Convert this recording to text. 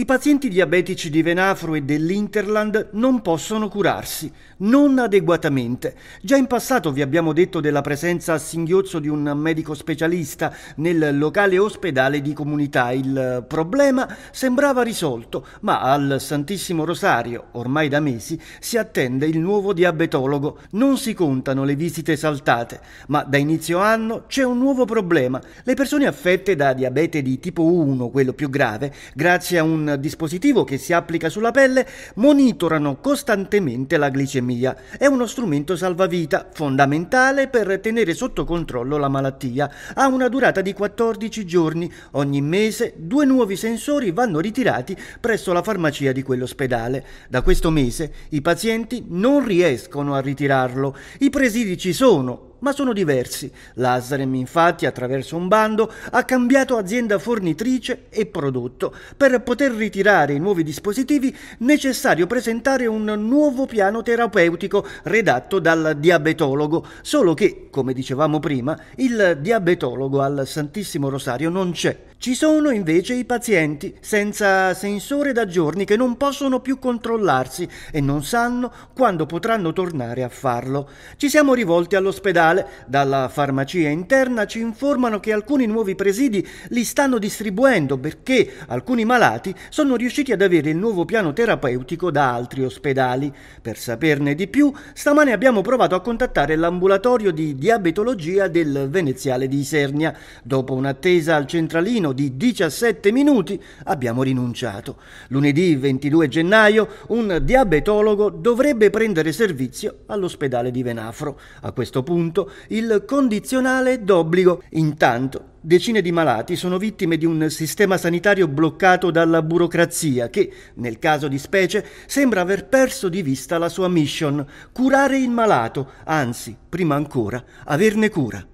I pazienti diabetici di Venafro e dell'Interland non possono curarsi, non adeguatamente. Già in passato vi abbiamo detto della presenza a singhiozzo di un medico specialista nel locale ospedale di comunità. Il problema sembrava risolto, ma al Santissimo Rosario, ormai da mesi, si attende il nuovo diabetologo. Non si contano le visite saltate, ma da inizio anno c'è un nuovo problema. Le persone affette da diabete di tipo 1, quello più grave, grazie a un dispositivo che si applica sulla pelle, monitorano costantemente la glicemia. È uno strumento salvavita, fondamentale per tenere sotto controllo la malattia. Ha una durata di 14 giorni. Ogni mese due nuovi sensori vanno ritirati presso la farmacia di quell'ospedale. Da questo mese i pazienti non riescono a ritirarlo. I presidi ci sono, ma sono diversi. Lazarem infatti attraverso un bando ha cambiato azienda fornitrice e prodotto. Per poter ritirare i nuovi dispositivi necessario presentare un nuovo piano terapeutico redatto dal diabetologo, solo che, come dicevamo prima, il diabetologo al Santissimo Rosario non c'è. Ci sono invece i pazienti senza sensore da giorni che non possono più controllarsi e non sanno quando potranno tornare a farlo. Ci siamo rivolti all'ospedale locale, dalla farmacia interna, ci informano che alcuni nuovi presidi li stanno distribuendo perché alcuni malati sono riusciti ad avere il nuovo piano terapeutico da altri ospedali. Per saperne di più, stamane abbiamo provato a contattare l'ambulatorio di diabetologia del Veneziale di Isernia. Dopo un'attesa al centralino di 17 minuti abbiamo rinunciato. Lunedì 22 gennaio un diabetologo dovrebbe prendere servizio all'ospedale di Venafro. A questo punto appunto il condizionale d'obbligo. Intanto decine di malati sono vittime di un sistema sanitario bloccato dalla burocrazia che, nel caso di specie, sembra aver perso di vista la sua mission, curare il malato, anzi, prima ancora, averne cura.